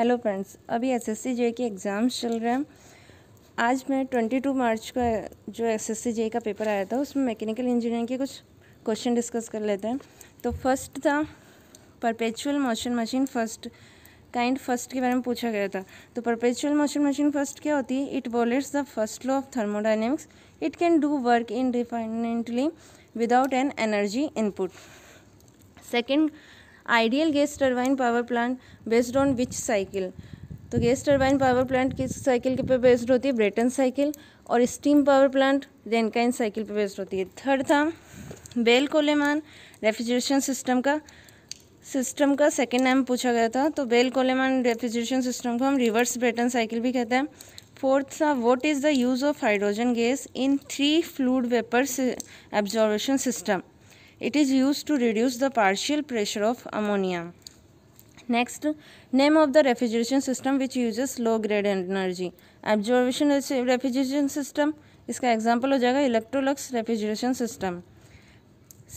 hello friends अभी S S C के exams चल रहे हैं आज मैं 22 मार्च का जो एस एस सी का पेपर आया था उसमें मैकेनिकल इंजीनियरिंग के कुछ क्वेश्चन डिस्कस कर लेते हैं तो फर्स्ट था perpetual motion machine first kind first के बारे में पूछा गया था तो परपेचुअल मोशन मशीन फर्स्ट क्या होती है it violates the first law of thermodynamics it can do work indefinitely without an energy input second ideal gas turbine power plant based on which cycle तो gas turbine power plant किस cycle के पे based होती है Brayton cycle और steam power plant Rankine cycle पे based होती है थर्ड था बेल कोलेमान रेफ्रिजरेशन सिस्टम का सिस्टम का सेकेंड नाम पूछा गया था तो बेल कोलेमान रेफ्रिजरेशन सिस्टम को हम रिवर्स ब्रेटन साइकिल भी कहते हैं फोर्थ था what is the use of hydrogen gas in three fluid vapour absorption system it is use to reduce the partial pressure of ammonia next name of the refrigeration system which uses low grade energy Absorption refrigeration system इसका example हो जाएगा Electrolux refrigeration system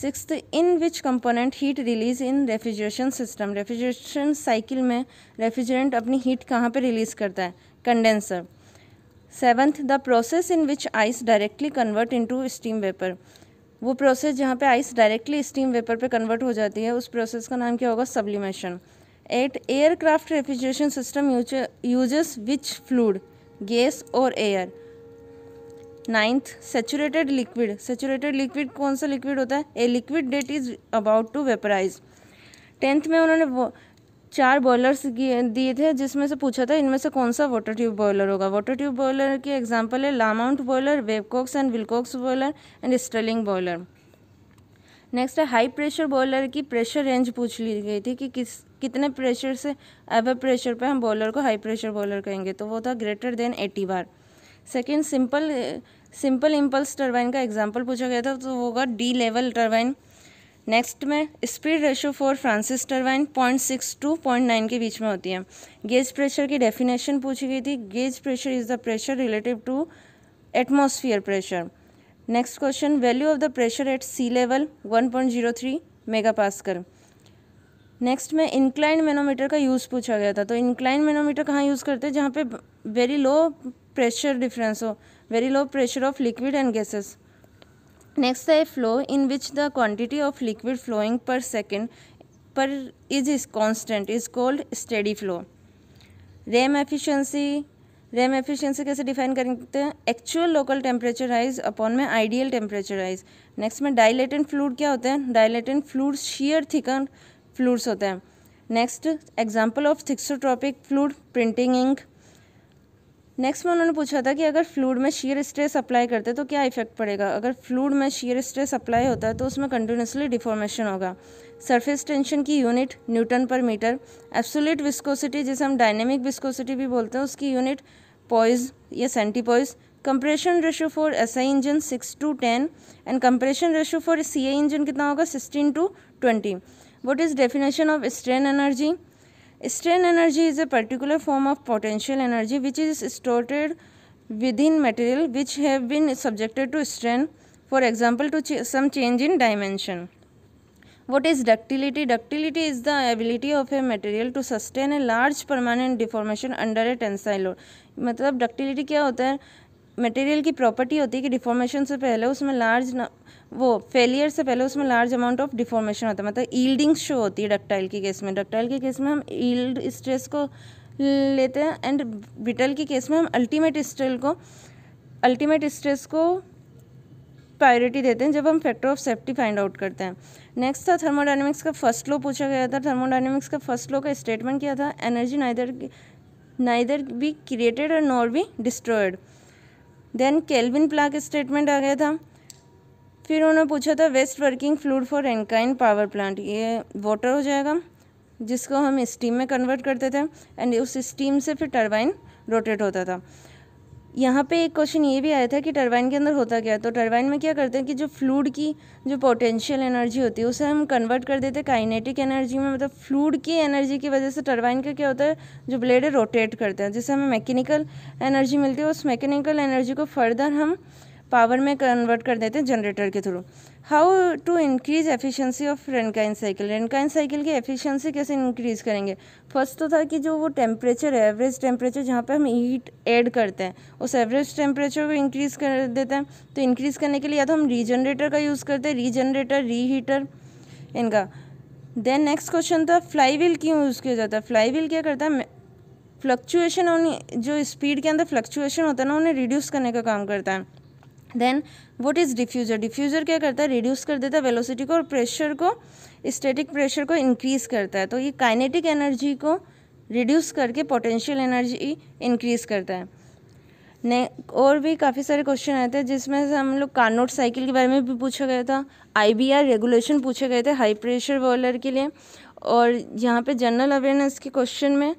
six in which component heat release in refrigeration system refrigeration cycle में refrigerant अपनी heat कहाँ पर release करता है condenser seventh the process in which ice directly convert to steam vapour वो प्रोसेस जहाँ पे आइस डायरेक्टली स्टीम वेपर पे कन्वर्ट हो जाती है उस प्रोसेस का नाम क्या होगा sublimation eight aircraft refrigeration system uses which fluid gas और air ninth saturated liquid saturated liquid कौन सा लिक्विड होता है a liquid that is about to vaporise tenth में उन्होंने चार बॉयलर्स दिए थे जिसमें से पूछा था इनमें से कौन सा वाटर ट्यूब बॉयलर होगा वाटर ट्यूब बॉयलर की एग्जांपल है Lamont boiler Babcock and Wilcox boiler and Stirling boiler next है हाई प्रेशर बॉयलर की प्रेशर रेंज पूछ ली गई थी कि किस कितने प्रेशर से एव प्रेशर पर हम बॉयलर को हाई प्रेशर बॉयलर कहेंगे तो वो था greater than eighty bar second simple simple impulse turbine का एग्जाम्पल पूछा गया था तो वो होगा डी लेवल टर्बाइन नेक्स्ट में speed ratio for Francis turbine point six to point nine के बीच में होती है गेज प्रेशर की डेफिनेशन पूछी गई थी gauge pressure is the pressure relative to atmosphere pressure next question value of the pressure at sea level one point zero three mega next में इंक्लाइन मैनोमीटर का यूज़ पूछा गया था तो इंक्लाइन मैनोमीटर कहाँ यूज़ करते हैं जहाँ पे वेरी लो प्रेशर डिफरेंस हो very low pressure of liquid and gases next है flow in which the quantity of liquid flowing per second per is is constant is called steady flow ram efficiency ram efficiency कैसे define करते हैं actual local temperature rise upon में ideal temperature rise next में dilatant fluid क्या होते हैं dilatant fluid shear thicken fluids होते हैं next example of thixotropic fluid printing ink next में उन्होंने पूछा था कि अगर फ्लूड में शीयर स्ट्रेस अप्लाई करते तो क्या इफेक्ट पड़ेगा अगर फ्लूड में शीयर स्ट्रेस अप्लाई होता है तो उसमें कंटिन्यूसली डिफॉर्मेशन होगा सरफेस टेंशन की unit newton per metre absolute viscosity जिसे हम डायनेमिक विस्कोसिटी भी बोलते हैं उसकी यूनिट पॉइज या centipoise compression ratio for S I engine six to ten and compression ratio for C I engine कितना होगा sixteen to twenty what is definition of strain energy strain energy is a particular form of potential energy which is stored within material which have been subjected to strain for example to some change in dimension what is ductility ductility is the ability of a material to sustain a large permanent deformation under a tensile load मतलब ductility क्या होता है material की property होती है कि deformation से पहले उसमें लार्ज वो फेलियर से पहले उसमें लार्ज अमाउंट ऑफ डिफॉर्मेशन होता है मतलब ईल्डिंग शो होती है डक्टाइल के केस में डक्टाइल के केस में हम ईल्ड स्ट्रेस को लेते हैं एंड बिटल के केस में हम अल्टीमेट स्ट्रेल को अल्टीमेट स्ट्रेस को प्रायोरिटी देते हैं जब हम factor of safety find out करते हैं नेक्स्ट था थर्मोडाइनमिक्स का फर्स्ट लॉ पूछा गया था थर्मोडाइनमिक्स का फर्स्ट लॉ का स्टेटमेंट किया था energy neither neither be created और nor be destroyed then Kelvin Planck statement आ गया था फिर उन्होंने पूछा था best working fluid for Rankine power plant ये वाटर हो जाएगा जिसको हम स्टीम में कन्वर्ट करते थे एंड उस स्टीम से फिर टर्बाइन रोटेट होता था यहाँ पे एक क्वेश्चन ये भी आया था कि टरबाइन के अंदर होता क्या है तो टरबाइन में क्या करते हैं कि जो फ्लूड की जो पोटेंशियल एनर्जी होती है उसे हम कन्वर्ट कर देते हैं काइनेटिक एनर्जी में मतलब फ्लूड की एनर्जी की वजह से टरबाइन का क्या होता है जो ब्लेड है रोटेट करते हैं जिससे हमें मैकेनिकल एनर्जी मिलती है उस मैकेनिकल एनर्जी को फर्दर हम पावर में कन्वर्ट कर देते हैं जनरेटर के through how to increase efficiency of Rankine cycle Rankine cycle की एफिशिएंसी कैसे इंक्रीज करेंगे फर्स्ट तो था कि जो वो टेम्परेचर है एवरेज टेम्परेचर जहाँ पे हम हीट ऐड करते हैं उस एवरेज टेम्परेचर को इंक्रीज़ कर देते हैं तो इंक्रीज़ करने के लिए या तो हम रीजनरेटर का यूज़ करते हैं रीजनरेटर रीहीटर इनका देन नेक्स्ट क्वेश्चन था फ्लाई व्हील क्यों यूज़ किया जाता है फ्लाई व्हील क्या करता है फ्लक्चुएशन जो स्पीड के अंदर फ्लक्चुएशन होता है ना उन्हें रिड्यूस करने का काम करता है then what is diffuser diffuser क्या करता है रिड्यूस कर देता है वेलोसिटी को और प्रेशर को स्टेटिक प्रेशर को इंक्रीज़ करता है तो ये काइनेटिक एनर्जी को रिड्यूस करके पोटेंशियल एनर्जी इंक्रीज़ करता है ने और भी काफ़ी सारे क्वेश्चन आए थे जिसमें से हम लोग कार्नोट साइकिल के बारे में भी पूछा गया था आईबीआर रेगुलेशन पूछे गए थे हाई प्रेशर बॉलर के लिए और यहाँ पे जनरल अवेयरनेस के क्वेश्चन में